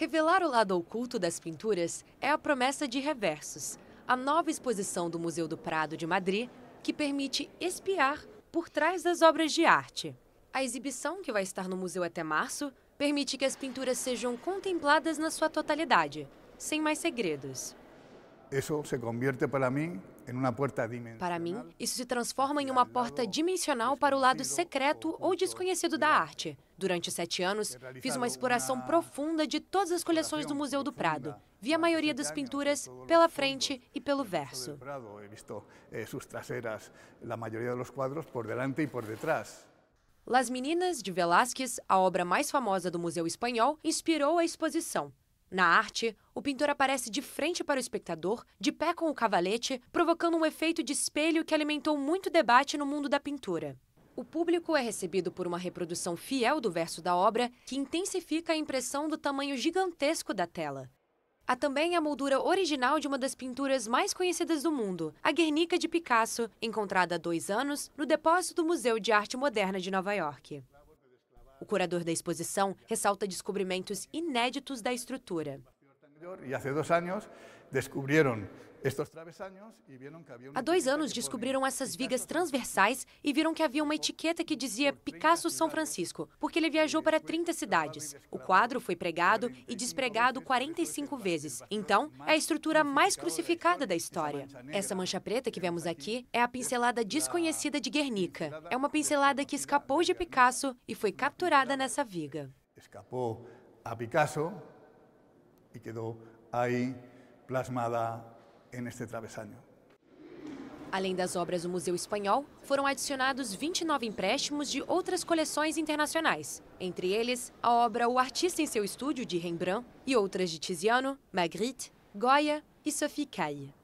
Revelar o lado oculto das pinturas é a promessa de Reversos, a nova exposição do Museu do Prado de Madrid, que permite espiar por trás das obras de arte. A exibição, que vai estar no museu até março, permite que as pinturas sejam contempladas na sua totalidade, sem mais segredos. Para mim, isso se transforma em uma porta dimensional para o lado secreto ou desconhecido da arte. Durante sete anos, fiz uma exploração profunda de todas as coleções do Museu do Prado. Vi a maioria das pinturas pela frente e pelo verso. a maioria dos quadros por por e detrás. Las Meninas, de Velázquez, a obra mais famosa do Museu Espanhol, inspirou a exposição. Na arte, o pintor aparece de frente para o espectador, de pé com o cavalete, provocando um efeito de espelho que alimentou muito debate no mundo da pintura. O público é recebido por uma reprodução fiel do verso da obra, que intensifica a impressão do tamanho gigantesco da tela. Há também a moldura original de uma das pinturas mais conhecidas do mundo, a Guernica de Picasso, encontrada há dois anos no depósito do Museu de Arte Moderna de Nova York. O curador da exposição ressalta descobrimentos inéditos da estrutura. Há dois anos descobriram essas vigas transversais e viram que havia uma etiqueta que dizia Picasso São Francisco, porque ele viajou para 30 cidades. O quadro foi pregado e despregado 45 vezes. Então, é a estrutura mais crucificada da história. Essa mancha preta que vemos aqui é a pincelada desconhecida de Guernica. É uma pincelada que escapou de Picasso e foi capturada nessa viga. Escapou a Picasso y quedó ahí plasmada en este travesaño. Além das obras do Museu Espanhol, foram adicionados 29 empréstimos de outras coleções internacionais, entre eles a obra O Artista em Seu Estúdio, de Rembrandt, e outras de Tiziano, Magritte, Goya e Sophie Caille.